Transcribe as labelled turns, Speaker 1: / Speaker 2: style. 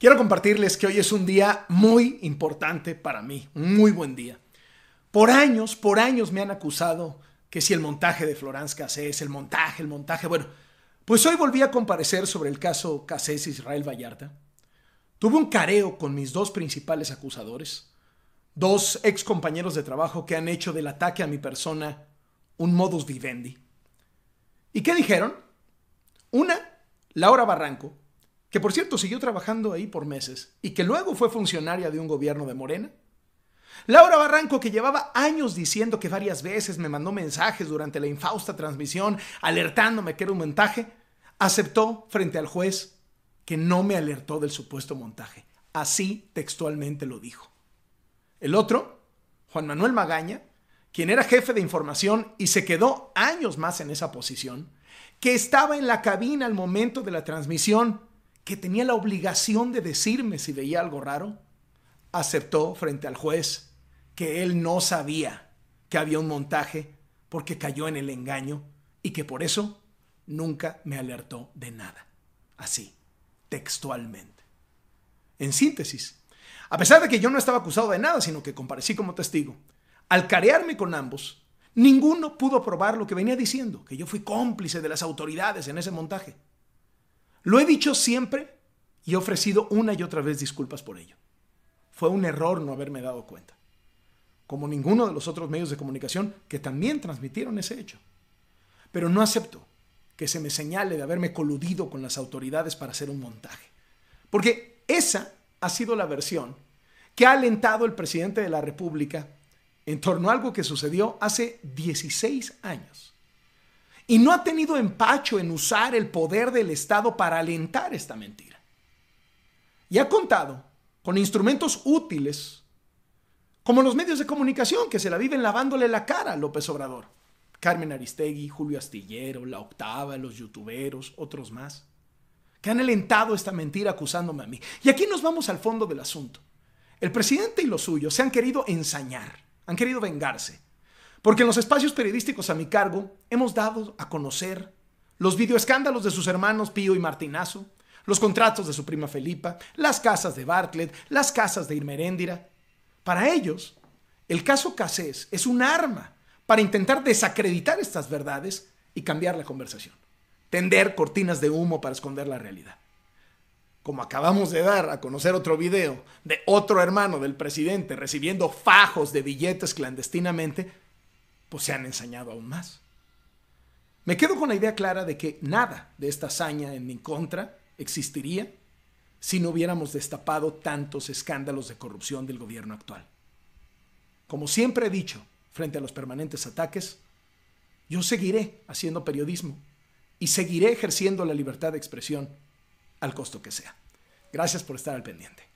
Speaker 1: Quiero compartirles que hoy es un día muy importante para mí, un muy buen día. Por años, por años me han acusado que si el montaje de Florence Cassés, el montaje, el montaje, bueno, pues hoy volví a comparecer sobre el caso Cassés Israel Vallarta. Tuve un careo con mis dos principales acusadores, dos ex compañeros de trabajo que han hecho del ataque a mi persona un modus vivendi. ¿Y qué dijeron? Una, Laura Barranco, que por cierto siguió trabajando ahí por meses y que luego fue funcionaria de un gobierno de Morena. Laura Barranco, que llevaba años diciendo que varias veces me mandó mensajes durante la infausta transmisión alertándome que era un montaje, aceptó frente al juez que no me alertó del supuesto montaje. Así textualmente lo dijo. El otro, Juan Manuel Magaña, quien era jefe de información y se quedó años más en esa posición, que estaba en la cabina al momento de la transmisión que tenía la obligación de decirme si veía algo raro, aceptó frente al juez que él no sabía que había un montaje porque cayó en el engaño y que por eso nunca me alertó de nada. Así, textualmente. En síntesis, a pesar de que yo no estaba acusado de nada, sino que comparecí como testigo, al carearme con ambos, ninguno pudo probar lo que venía diciendo, que yo fui cómplice de las autoridades en ese montaje. Lo he dicho siempre y he ofrecido una y otra vez disculpas por ello. Fue un error no haberme dado cuenta, como ninguno de los otros medios de comunicación que también transmitieron ese hecho. Pero no acepto que se me señale de haberme coludido con las autoridades para hacer un montaje, porque esa ha sido la versión que ha alentado el presidente de la República en torno a algo que sucedió hace 16 años y no ha tenido empacho en usar el poder del Estado para alentar esta mentira. Y ha contado con instrumentos útiles, como los medios de comunicación que se la viven lavándole la cara a López Obrador. Carmen Aristegui, Julio Astillero, La Octava, los youtuberos, otros más, que han alentado esta mentira acusándome a mí. Y aquí nos vamos al fondo del asunto. El presidente y los suyos se han querido ensañar, han querido vengarse porque en los espacios periodísticos a mi cargo hemos dado a conocer los videoescándalos de sus hermanos Pío y Martinazo, los contratos de su prima Felipa, las casas de Bartlett, las casas de Irmeréndira. Para ellos, el caso Casés es un arma para intentar desacreditar estas verdades y cambiar la conversación, tender cortinas de humo para esconder la realidad. Como acabamos de dar a conocer otro video de otro hermano del presidente recibiendo fajos de billetes clandestinamente, pues se han ensañado aún más. Me quedo con la idea clara de que nada de esta hazaña en mi contra existiría si no hubiéramos destapado tantos escándalos de corrupción del gobierno actual. Como siempre he dicho, frente a los permanentes ataques, yo seguiré haciendo periodismo y seguiré ejerciendo la libertad de expresión al costo que sea. Gracias por estar al pendiente.